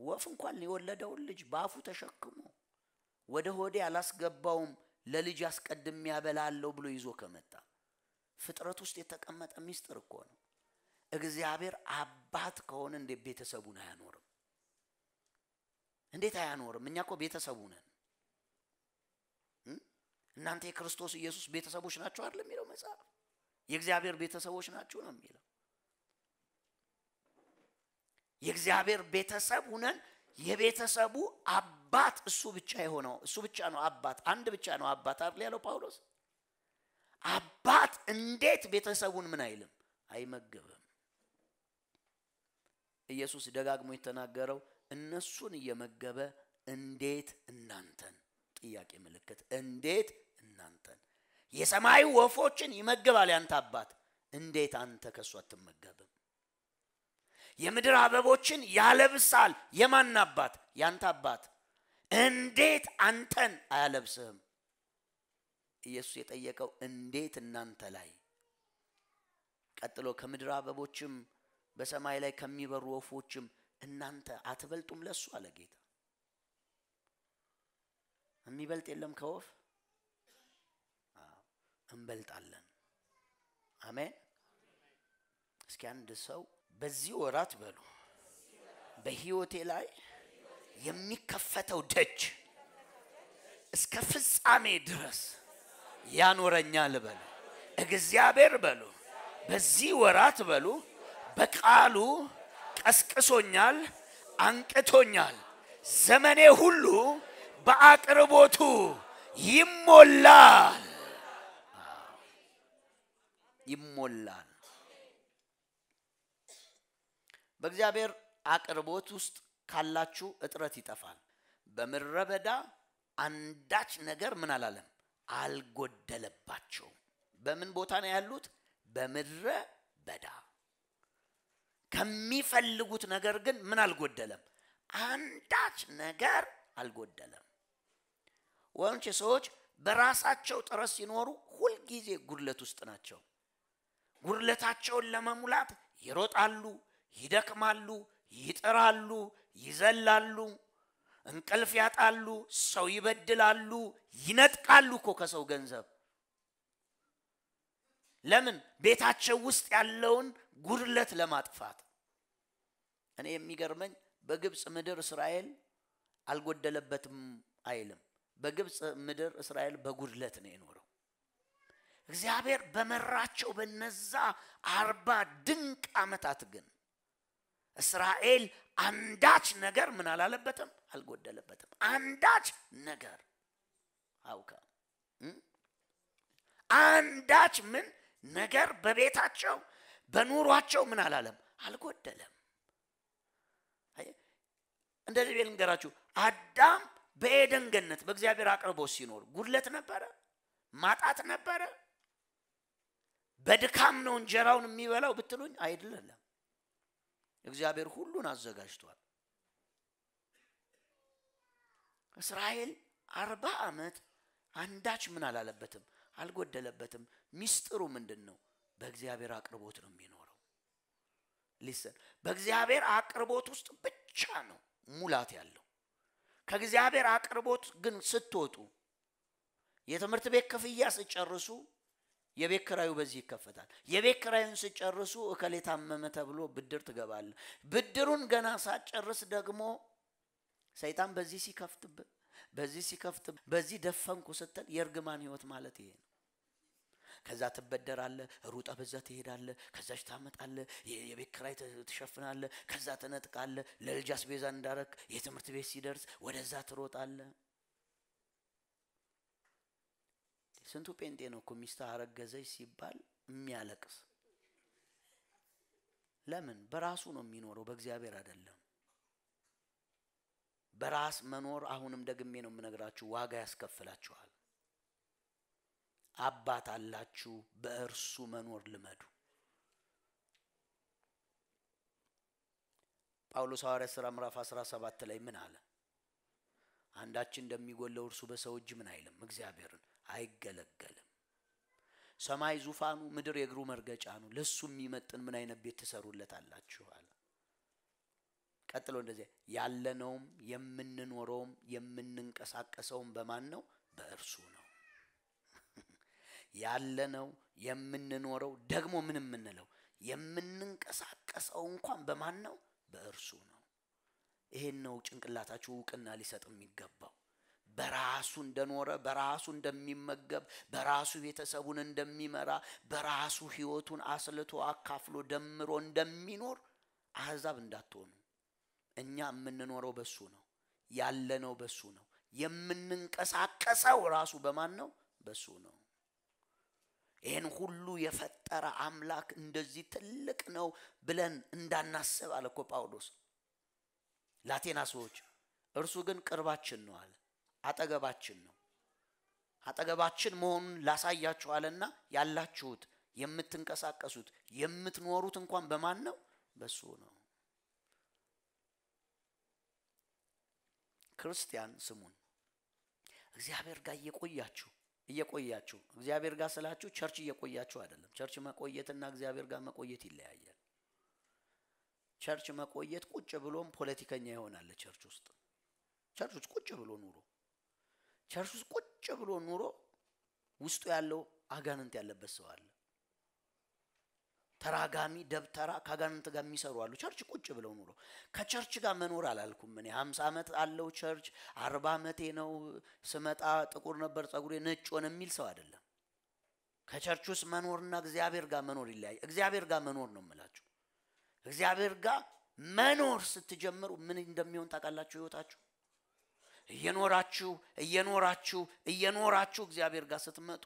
ወፍ እንኳን የወለደውን ልጅ በአፉ ተሸክሞ ወደ ሆዴ አላስገባውም ለልጅ አስቀድሜ ያበላለሁ ብሎ ይዞ ከመጣ ፍጥረት ውስጥ የተቀመጠ ሚስጥር እኮ ነው። እግዚአብሔር አባት ከሆነ እንዴት ቤተሰቡን አያኖርም? እንዴት አያኖርም? እኛ እኮ ቤተሰቡ ነን። እናንተ የክርስቶስ ኢየሱስ ቤተሰቦች ናችሁ አይደል የሚለው መጽሐፍ? የእግዚአብሔር ቤተሰቦች ናችሁ ነው የሚለው። የእግዚአብሔር ቤተሰብ ሁነን የቤተሰቡ አባት እሱ ብቻ የሆነው እሱ ብቻ ነው አባት፣ አንድ ብቻ ነው አባት አይደል ያለው ጳውሎስ አባት እንዴት ቤተሰቡን ምን አይልም አይመገብም። ኢየሱስ ደጋግሞ የተናገረው እነሱን እየመገበ እንዴት እናንተን ጥያቄ ምልክት እንዴት እናንተን የሰማዩ ወፎችን ይመግባል ያንተ አባት እንዴት አንተ ከእሱ አትመገብም? የምድር አበቦችን ያለብሳል የማን አባት? ያንተ አባት እንዴት አንተን አያለብስህም? ኢየሱስ የጠየቀው እንዴት እናንተ ላይ ቀጥሎ ከምድር አበቦችም በሰማይ ላይ ከሚበሩ ወፎችም እናንተ አትበልጡም ለሱ አለ ጌታ የሚበልጥ የለም ከወፍ እንበልጣለን አሜን እስኪ አንድ ሰው በዚህ ወራት በሉ በህይወቴ ላይ የሚከፈተው ደጅ እስከ ፍጻሜ ድረስ ያኖረኛል በሉ። እግዚአብሔር በሉ በዚህ ወራት በሉ በቃሉ ቀስቅሶኛል፣ አንቅቶኛል። ዘመኔ ሁሉ በአቅርቦቱ ይሞላል ይሞላል። በእግዚአብሔር አቅርቦት ውስጥ ካላችሁ እጥረት ይጠፋል። በምረበዳ አንዳች ነገር ምን አላለም አልጎደለባቸውም። በምን ቦታ ነው ያሉት? በምድረ በዳ። ከሚፈልጉት ነገር ግን ምን አልጎደለም? አንዳች ነገር አልጎደለም። ወንች ሰዎች በራሳቸው ጥረት ሲኖሩ ሁልጊዜ ጉድለት ውስጥ ናቸው። ጉድለታቸውን ለመሙላት ይሮጣሉ፣ ይደክማሉ፣ ይጥራሉ፣ ይዘላሉ። እንቅልፍ ያጣሉ፣ ሰው ይበድላሉ፣ ይነጥቃሉ እኮ ከሰው ገንዘብ። ለምን? ቤታቸው ውስጥ ያለውን ጉድለት ለማጥፋት። እኔ የሚገርመኝ በግብፅ ምድር እስራኤል አልጎደለበትም አይልም። በግብፅ ምድር እስራኤል በጉድለት ነው የኖረው። እግዚአብሔር በመራቸው በነዛ አርባ ድንቅ ዓመታት ግን እስራኤል አንዳች ነገር ምን አላለበትም አልጎደለበትም አንዳች ነገር አውከ አንዳች ምን ነገር በቤታቸው በኑሯቸው ምን አላለም አልጎደለም እንደዚህ ቤል ንገራችሁ አዳም በኤደን ገነት በእግዚአብሔር አቅርቦ ሲኖር ጉድለት ነበረ ማጣት ነበረ በድካም ነው እንጀራውን የሚበላው ብትሉኝ አይደለም እግዚአብሔር ሁሉን አዘጋጅቷል። እስራኤል አርባ ዓመት አንዳች ምን አላለበትም፣ አልጎደለበትም። ሚስጥሩ ምንድን ነው? በእግዚአብሔር አቅርቦት ነው የሚኖረው። ሊሰን በእግዚአብሔር አቅርቦት ውስጥ ብቻ ነው ሙላት ያለው። ከእግዚአብሔር አቅርቦት ግን ስትወጡ የትምህርት ቤት ክፍያ ስጨርሱ የቤት ክራዩ በዚህ ይከፈታል። የቤት ክራዩን ስጨርሱ እከሌ ታመመ ተብሎ ብድር ትገባለ። ብድሩን ገና ሳጨርስ ደግሞ ሰይጣን በዚህ ሲከፍትብህ በዚህ ሲከፍት በዚህ ደፈንኩ ስትል የእርግማን ህይወት ማለት ይሄ ነው። ከዛ ትበደራለ፣ ሩጠ በዛ ትሄዳለ ከዛች ታመጣለ የቤት ክራይ ከዛ ትነጥቃለ ለልጅ አስቤዛ እንዳረክ የትምህርት ቤት ሲደርስ ወደዛ ትሮጣለህ። ስንቱ ጴንጤ ነው እኮ ሚስትህ አረገዘች ሲባል የሚያለቅስ። ለምን? በራሱ ነው የሚኖረው፣ በእግዚአብሔር አይደለም። በራስ መኖር አሁንም ደግሜ ነው የምነግራችሁ፣ ዋጋ ያስከፍላችኋል። አባት አላችሁ፣ በእርሱ መኖር ልመዱ። ጳውሎስ ሐዋርያ ሥራ ምዕራፍ 17 ላይ ምን አለ? አንዳችን እንደሚጎለው እርሱ በሰው እጅ ምን አይልም፣ እግዚአብሔርን አይገለገልም። ሰማይ ዙፋኑ፣ ምድር የእግሩ መርገጫ ነው። ለሱ የሚመጥን ምን አይነት ቤት አላችሁ አለ። ቀጥሎ እንደዚህ ያለነውም የምንኖረውም የምንንቀሳቀሰውም በማን ነው? በእርሱ ነው። ያለነው የምንኖረው ደግሞ ምን የምንለው የምንንቀሳቀሰው እንኳን በማን ነው? በእርሱ ነው። ይሄን ነው ጭንቅላታችሁ እውቅና ሊሰጥ የሚገባው። በራሱ እንደኖረ በራሱ እንደሚመገብ በራሱ ቤተሰቡን እንደሚመራ በራሱ ሕይወቱን አስልቶ አካፍሎ ደምሮ እንደሚኖር አሕዛብ እንዳትሆኑ። እኛ የምንኖረው በሱ ነው፣ ያለነው በሱ ነው፣ የምንንቀሳቀሰው ራሱ በማን ነው? በሱ ነው። ይህን ሁሉ የፈጠረ አምላክ እንደዚህ ትልቅ ነው ብለን እንዳናስብ አለ እኮ ጳውሎስ ላቴና ሰዎች። እርሱ ግን ቅርባችን ነው አለ። አጠገባችን ነው። አጠገባችን መሆኑን ላሳያችኋልና ያላችሁት የምትንቀሳቀሱት የምትኖሩት እንኳን በማን ነው? በሱ ነው። ክርስቲያን ስሙን እግዚአብሔር ጋር እየቆያችሁ እየቆያችሁ እግዚአብሔር ጋር ስላችሁ ቸርች እየቆያችሁ አይደለም። ቸርች መቆየትና እግዚአብሔር ጋር መቆየት ይለያያል። ቸርች መቆየት ቁጭ ብሎም ፖለቲከኛ ይሆናል። ቸርች ውስጥ ቸርች ውስጥ ቁጭ ብሎ ኑሮ ቸርች ውስጥ ቁጭ ብሎ ኑሮ ውስጡ ያለው አጋንንት ያለበት ሰው አለ። ተራጋሚ ደብተራ ከአጋንንት ጋር የሚሰሩ አሉ። ቸርች ቁጭ ብለው ኑሮ ከቸርች ጋር መኖር አላልኩም እኔ። ሀምሳ ዓመት አለው ቸርች፣ አርባ ዓመቴ ነው ስመጣ ጥቁር ነበር ጸጉሬ ነጭ ሆነ የሚል ሰው አይደለም። ከቸርች ውስጥ መኖርና እግዚአብሔር ጋር መኖር ይለያይ። እግዚአብሔር ጋር መኖር ነው የምላችሁ። እግዚአብሔር ጋር መኖር ስትጀምሩ ምን እንደሚሆን ታውቃላችሁ ህይወታችሁ እየኖራችሁ እየኖራችሁ እየኖራችሁ እግዚአብሔር ጋር ስትመጡ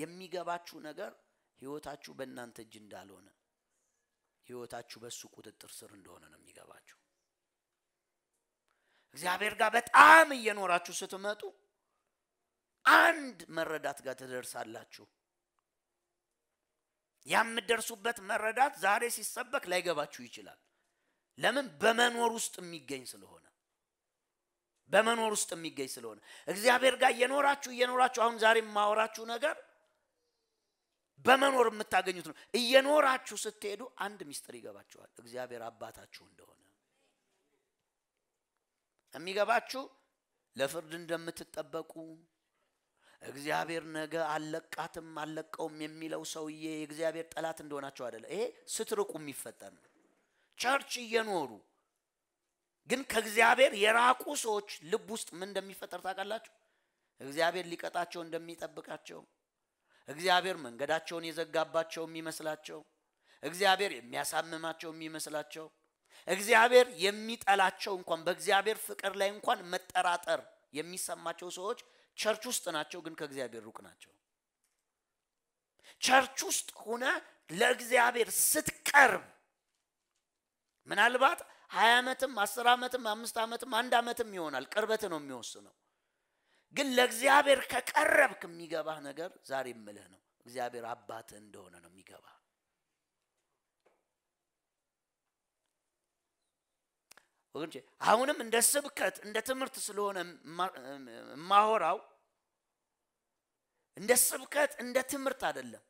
የሚገባችሁ ነገር ህይወታችሁ በእናንተ እጅ እንዳልሆነ ህይወታችሁ በእሱ ቁጥጥር ስር እንደሆነ ነው የሚገባችሁ። እግዚአብሔር ጋር በጣም እየኖራችሁ ስትመጡ አንድ መረዳት ጋር ትደርሳላችሁ። ያምደርሱበት መረዳት ዛሬ ሲሰበክ ላይገባችሁ ይችላል። ለምን? በመኖር ውስጥ የሚገኝ ስለሆነ በመኖር ውስጥ የሚገኝ ስለሆነ እግዚአብሔር ጋር እየኖራችሁ እየኖራችሁ አሁን ዛሬ የማወራችሁ ነገር በመኖር የምታገኙት ነው። እየኖራችሁ ስትሄዱ አንድ ሚስጥር ይገባችኋል፣ እግዚአብሔር አባታችሁ እንደሆነ የሚገባችሁ ለፍርድ እንደምትጠበቁ እግዚአብሔር ነገ አለቃትም አለቀውም የሚለው ሰውዬ የእግዚአብሔር ጠላት እንደሆናቸው አይደለም። ይሄ ስትርቁ የሚፈጠር ነው። ቸርች እየኖሩ ግን ከእግዚአብሔር የራቁ ሰዎች ልብ ውስጥ ምን እንደሚፈጠር ታውቃላችሁ? እግዚአብሔር ሊቀጣቸው እንደሚጠብቃቸው፣ እግዚአብሔር መንገዳቸውን የዘጋባቸው የሚመስላቸው፣ እግዚአብሔር የሚያሳምማቸው የሚመስላቸው፣ እግዚአብሔር የሚጠላቸው እንኳን በእግዚአብሔር ፍቅር ላይ እንኳን መጠራጠር የሚሰማቸው ሰዎች ቸርች ውስጥ ናቸው፣ ግን ከእግዚአብሔር ሩቅ ናቸው። ቸርች ውስጥ ሆነ ለእግዚአብሔር ስትቀርብ ምናልባት ሀያ ዓመትም አስር ዓመትም አምስት ዓመትም አንድ ዓመትም ይሆናል። ቅርበት ነው የሚወስነው። ግን ለእግዚአብሔር ከቀረብክ የሚገባህ ነገር ዛሬ የምልህ ነው። እግዚአብሔር አባት እንደሆነ ነው የሚገባ። ወገኖቼ አሁንም እንደ ስብከት እንደ ትምህርት ስለሆነ ማሆራው እንደ ስብከት እንደ ትምህርት አይደለም።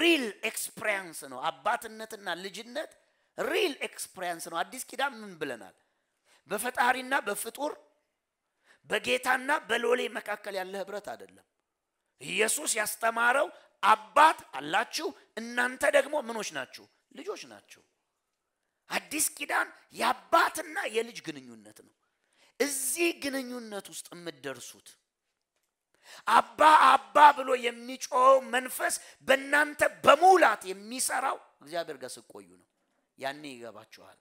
ሪል ኤክስፕሪንስ ነው አባትነትና ልጅነት ሪል ኤክስፕሪንስ ነው። አዲስ ኪዳን ምን ብለናል? በፈጣሪና በፍጡር በጌታና በሎሌ መካከል ያለ ህብረት አይደለም። ኢየሱስ ያስተማረው አባት አላችሁ፣ እናንተ ደግሞ ምኖች ናችሁ? ልጆች ናችሁ። አዲስ ኪዳን የአባትና የልጅ ግንኙነት ነው። እዚህ ግንኙነት ውስጥ የምትደርሱት አባ አባ ብሎ የሚጮኸው መንፈስ በእናንተ በሙላት የሚሰራው እግዚአብሔር ጋር ስቆዩ ነው። ያኔ ይገባችኋል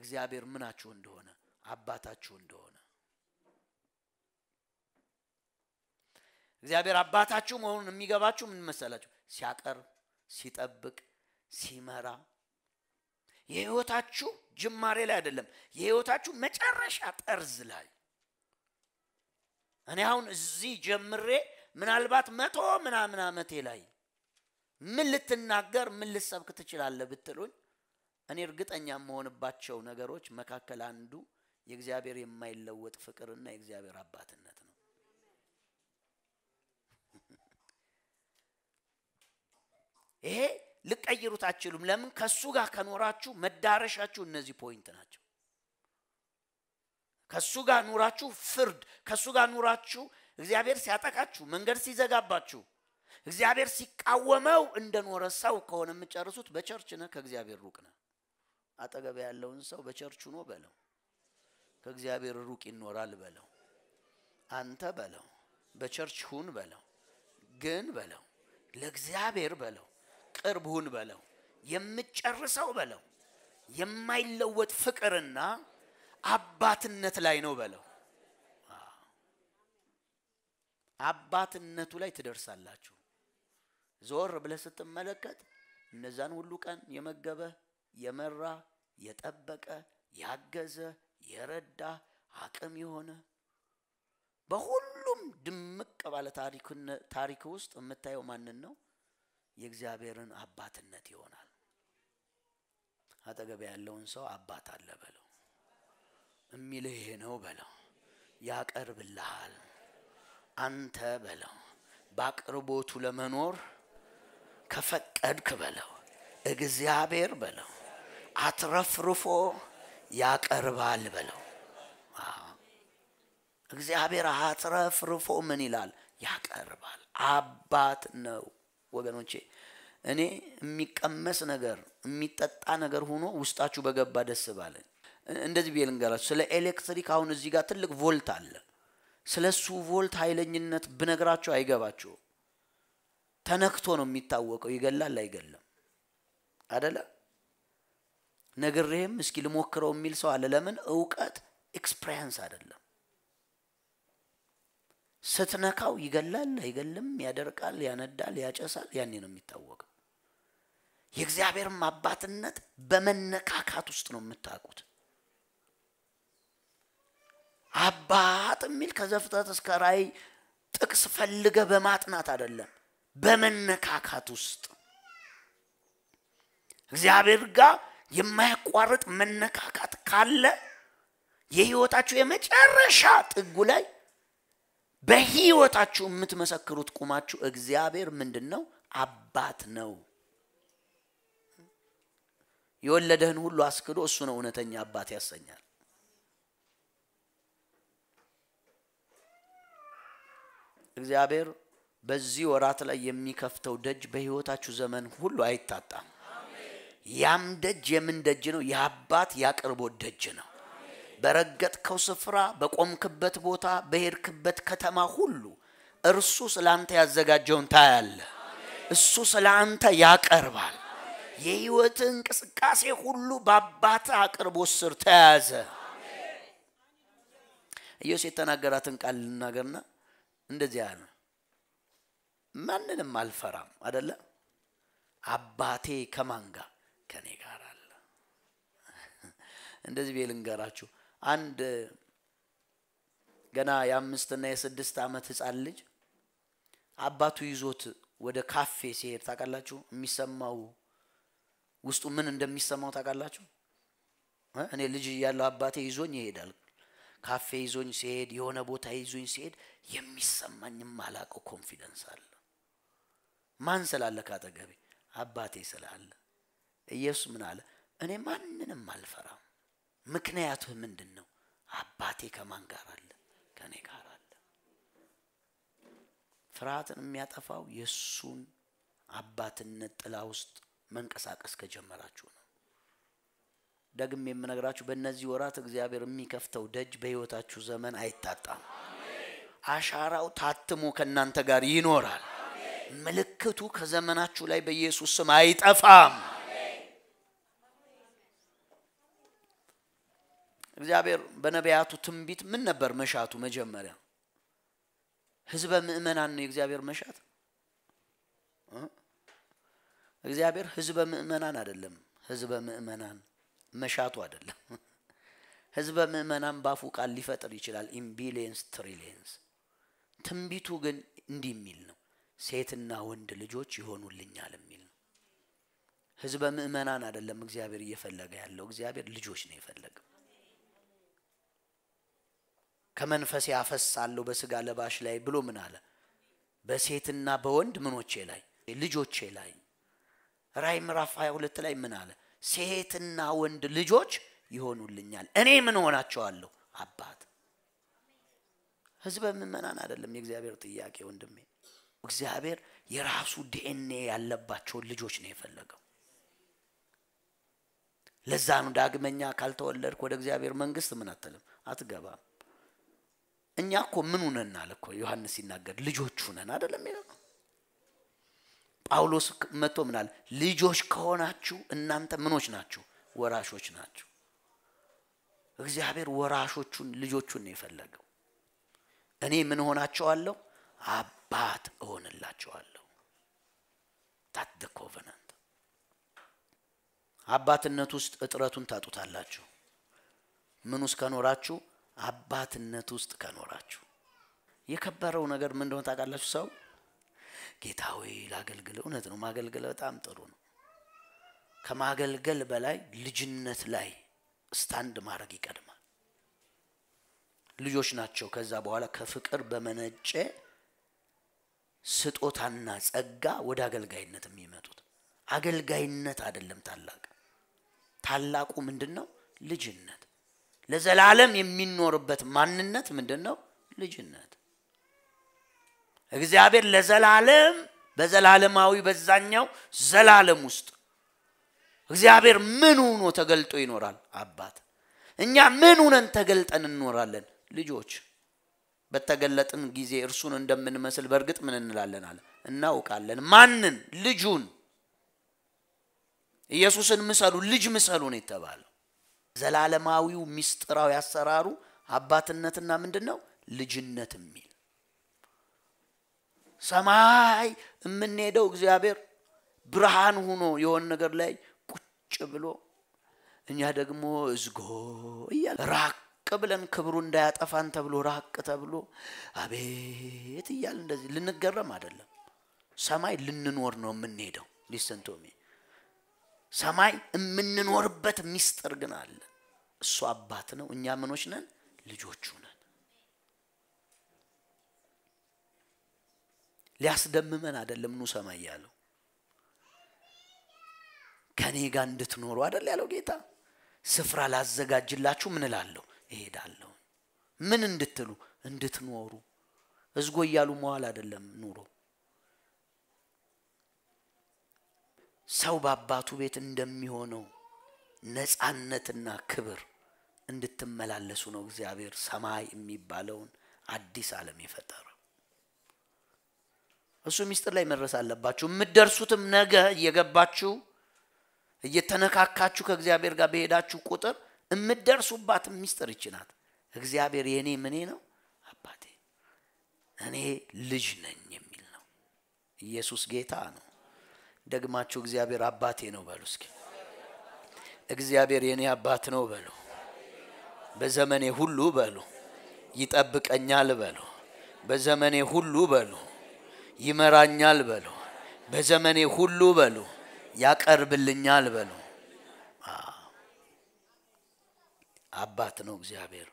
እግዚአብሔር ምናችሁ እንደሆነ አባታችሁ እንደሆነ እግዚአብሔር አባታችሁ መሆኑን የሚገባችሁ ምን መሰላችሁ? ሲያቀርብ፣ ሲጠብቅ፣ ሲመራ የህይወታችሁ ጅማሬ ላይ አይደለም፣ የህይወታችሁ መጨረሻ ጠርዝ ላይ እኔ አሁን እዚህ ጀምሬ ምናልባት መቶ ምናምን አመቴ ላይ ምን ልትናገር ምን ልሰብክ ትችላለ ብትሉኝ እኔ እርግጠኛ የምሆንባቸው ነገሮች መካከል አንዱ የእግዚአብሔር የማይለወጥ ፍቅርና የእግዚአብሔር አባትነት ነው። ይሄ ልቀይሩት አችሉም። ለምን? ከሱ ጋር ከኖራችሁ መዳረሻችሁ እነዚህ ፖይንት ናቸው። ከሱ ጋር ኑራችሁ ፍርድ፣ ከሱ ጋር ኑራችሁ እግዚአብሔር ሲያጠቃችሁ፣ መንገድ ሲዘጋባችሁ፣ እግዚአብሔር ሲቃወመው እንደኖረ ሰው ከሆነ የምጨርሱት በቸርች ነህ፣ ከእግዚአብሔር ሩቅ ነህ። አጠገብ ያለውን ሰው በቸርች ሁኖ በለው፣ ከእግዚአብሔር ሩቅ ይኖራል በለው፣ አንተ በለው፣ በቸርች ሁን በለው፣ ግን በለው፣ ለእግዚአብሔር በለው፣ ቅርብ ሁን በለው፣ የምጨርሰው በለው፣ የማይለወጥ ፍቅርና አባትነት ላይ ነው በለው። አባትነቱ ላይ ትደርሳላችሁ። ዞር ብለህ ስትመለከት እነዛን ሁሉ ቀን የመገበህ የመራ የጠበቀ ያገዘ የረዳ አቅም የሆነ በሁሉም ድምቅ ባለ ታሪክ ውስጥ የምታየው ማንን ነው? የእግዚአብሔርን አባትነት ይሆናል። አጠገብ ያለውን ሰው አባት አለ በለው፣ የሚልህ ይሄ ነው በለው፣ ያቀርብልሃል አንተ በለው፣ በአቅርቦቱ ለመኖር ከፈቀድክ በለው፣ እግዚአብሔር በለው አትረፍርፎ ያቀርባል በለው። እግዚአብሔር አትረፍርፎ ምን ይላል? ያቀርባል። አባት ነው ወገኖቼ። እኔ የሚቀመስ ነገር የሚጠጣ ነገር ሆኖ ውስጣችሁ በገባ ደስ ባለን። እንደዚህ ብዬ ልንገራችሁ። ስለ ኤሌክትሪክ አሁን እዚህ ጋር ትልቅ ቮልት አለ። ስለ እሱ ቮልት ኃይለኝነት ብነግራችሁ አይገባችሁም። ተነክቶ ነው የሚታወቀው። ይገላል አይገለም አደለም ነግሬህም እስኪ ልሞክረው የሚል ሰው አለ። ለምን እውቀት ኤክስፕሪንስ አይደለም። ስትነካው ይገላል አይገልም፣ ያደርቃል፣ ያነዳል፣ ያጨሳል። ያኔ ነው የሚታወቀው። የእግዚአብሔርም አባትነት በመነካካት ውስጥ ነው የምታውቁት። አባት የሚል ከዘፍጥረት እስከ ራእይ ጥቅስ ፈልገ በማጥናት አይደለም፣ በመነካካት ውስጥ እግዚአብሔር ጋር የማያቋርጥ መነካካት ካለ የህይወታችሁ የመጨረሻ ጥጉ ላይ በህይወታችሁ የምትመሰክሩት ቁማችሁ እግዚአብሔር ምንድን ነው? አባት ነው። የወለደህን ሁሉ አስክዶ እሱ ነው እውነተኛ አባት ያሰኛል። እግዚአብሔር በዚህ ወራት ላይ የሚከፍተው ደጅ በህይወታችሁ ዘመን ሁሉ አይታጣም። ያም ደጅ የምን ደጅ ነው? የአባት ያቅርቦት ደጅ ነው። በረገጥከው ስፍራ፣ በቆምክበት ቦታ፣ በሄድክበት ከተማ ሁሉ እርሱ ስለ አንተ ያዘጋጀውን ታያለ። እሱ ስለ አንተ ያቀርባል። የህይወት እንቅስቃሴ ሁሉ በአባት አቅርቦት ስር ተያዘ። ኢየሱስ የተናገራትን ቃል ልናገርና እንደዚህ ያለ ማንንም አልፈራም አደለ አባቴ ከማን ጋር ከኔ ጋር አለ። እንደዚህ ቤ ልንገራችሁ፣ አንድ ገና የአምስትና የስድስት ዓመት ህፃን ልጅ አባቱ ይዞት ወደ ካፌ ሲሄድ ታውቃላችሁ፣ የሚሰማው ውስጡ ምን እንደሚሰማው ታውቃላችሁ። እኔ ልጅ እያለሁ አባቴ ይዞኝ ይሄዳል። ካፌ ይዞኝ ሲሄድ፣ የሆነ ቦታ ይዞኝ ሲሄድ የሚሰማኝ ማላቀው ኮንፊደንስ አለ። ማን ስላለ ካጠገቤ? አባቴ ስላለ ኢየሱስ ምን አለ? እኔ ማንንም አልፈራም። ምክንያቱህ ምንድን ነው? አባቴ ከማን ጋር አለ? ከእኔ ጋር አለ። ፍርሃትን የሚያጠፋው የእሱን አባትነት ጥላ ውስጥ መንቀሳቀስ ከጀመራችሁ ነው። ደግም የምነግራችሁ በእነዚህ ወራት እግዚአብሔር የሚከፍተው ደጅ በሕይወታችሁ ዘመን አይታጣም። አሻራው ታትሞ ከእናንተ ጋር ይኖራል። ምልክቱ ከዘመናችሁ ላይ በኢየሱስ ስም አይጠፋም። እግዚአብሔር በነቢያቱ ትንቢት ምን ነበር መሻቱ? መጀመሪያ ህዝበ ምእመናን ነው የእግዚአብሔር መሻት። እግዚአብሔር ህዝበ ምእመናን አይደለም፣ ህዝበ ምእመናን መሻቱ አይደለም። ህዝበ ምእመናን ባፉ ቃል ሊፈጥር ይችላል፣ ኢምቢሊየንስ ትሪሊየንስ። ትንቢቱ ግን እንዲህ የሚል ነው፣ ሴትና ወንድ ልጆች ይሆኑልኛል የሚል ነው። ህዝበ ምእመናን አይደለም እግዚአብሔር እየፈለገ ያለው፣ እግዚአብሔር ልጆች ነው የፈለገው። ከመንፈስ ያፈሳለሁ በስጋ ለባሽ ላይ ብሎ ምን አለ? በሴትና በወንድ ምኖቼ ላይ ልጆቼ ላይ ራይ ምዕራፍ 22 ላይ ምን አለ? ሴትና ወንድ ልጆች ይሆኑልኛል። እኔ ምን ሆናቸዋለሁ? አባት። ህዝበ ምእመናን አይደለም የእግዚአብሔር ጥያቄ ወንድሜ። እግዚአብሔር የራሱ ዲኤንኤ ያለባቸውን ልጆች ነው የፈለገው። ለዛ ነው ዳግመኛ ካልተወለድክ ወደ እግዚአብሔር መንግስት ምን አትልም አትገባም። እኛ እኮ ምን ሁነናል እኮ ዮሐንስ ሲናገር ልጆች ሁነን አደለም ይላል። ጳውሎስ መጥቶ ምናል ልጆች ከሆናችሁ እናንተ ምኖች ናችሁ? ወራሾች ናችሁ። እግዚአብሔር ወራሾቹን ልጆቹን ነው የፈለገው። እኔ ምን ሆናቸዋለሁ? አባት እሆንላቸዋለሁ። ታት ኮቨናንት አባትነት ውስጥ እጥረቱን ታጡታላችሁ። ምን ውስጥ ከኖራችሁ አባትነት ውስጥ ከኖራችሁ የከበረው ነገር ምን እንደሆነ ታውቃላችሁ። ሰው ጌታ ሆይ ላገልግል። እውነት ነው፣ ማገልገል በጣም ጥሩ ነው። ከማገልገል በላይ ልጅነት ላይ ስታንድ ማድረግ ይቀድማል። ልጆች ናቸው። ከዛ በኋላ ከፍቅር በመነጨ ስጦታና ጸጋ ወደ አገልጋይነት የሚመጡት። አገልጋይነት አይደለም ታላቅ ታላቁ ምንድን ነው? ልጅነት ለዘላለም የሚኖርበት ማንነት ምንድን ነው? ልጅነት። እግዚአብሔር ለዘላለም በዘላለማዊ በዛኛው ዘላለም ውስጥ እግዚአብሔር ምን ሆኖ ተገልጦ ይኖራል? አባት። እኛ ምን ሆነን ተገልጠን እንኖራለን? ልጆች። በተገለጥን ጊዜ እርሱን እንደምንመስል በእርግጥ ምን እንላለን አለ እናውቃለን። ማንን? ልጁን። ኢየሱስን ምሰሉ፣ ልጅ ምሰሉ ነው የተባለው። ዘላለማዊው ሚስጥራዊ አሰራሩ አባትነትና ምንድን ነው ልጅነት የሚል ሰማይ የምንሄደው እግዚአብሔር ብርሃን ሆኖ የሆን ነገር ላይ ቁጭ ብሎ እኛ ደግሞ እዝጎ እያለ ራቅ ብለን ክብሩ እንዳያጠፋን ተብሎ ራቅ ተብሎ አቤት እያል እንደዚህ ልንገረም አይደለም። ሰማይ ልንኖር ነው የምንሄደው። ሊሰንቶሚ ሰማይ የምንኖርበት ሚስጥር ግን አለ። እሱ አባት ነው፣ እኛ ምኖች ነን፣ ልጆቹ ነን። ሊያስደምመን አይደለም ኑ ሰማይ ያለው ከእኔ ጋር እንድትኖሩ አደል ያለው ጌታ። ስፍራ ላዘጋጅላችሁ ምን እላለሁ እሄዳለሁ። ምን እንድትሉ እንድትኖሩ እዝጎ እያሉ መዋል አደለም ኑሮ ሰው በአባቱ ቤት እንደሚሆነው ነፃነትና ክብር እንድትመላለሱ ነው እግዚአብሔር ሰማይ የሚባለውን አዲስ ዓለም የፈጠረው። እሱ ሚስጥር ላይ መድረስ አለባችሁ። የምትደርሱትም ነገ እየገባችሁ እየተነካካችሁ ከእግዚአብሔር ጋር በሄዳችሁ ቁጥር የምትደርሱባትም ሚስጥር ይች ናት። እግዚአብሔር የእኔ ምኔ ነው አባቴ፣ እኔ ልጅ ነኝ የሚል ነው። ኢየሱስ ጌታ ነው። ደግማችሁ እግዚአብሔር አባቴ ነው በሉ። እስኪ እግዚአብሔር የኔ አባት ነው በሉ። በዘመኔ ሁሉ በሉ ይጠብቀኛል በሉ። በዘመኔ ሁሉ በሉ ይመራኛል በሉ። በዘመኔ ሁሉ በሉ ያቀርብልኛል በሉ። አባት ነው እግዚአብሔር።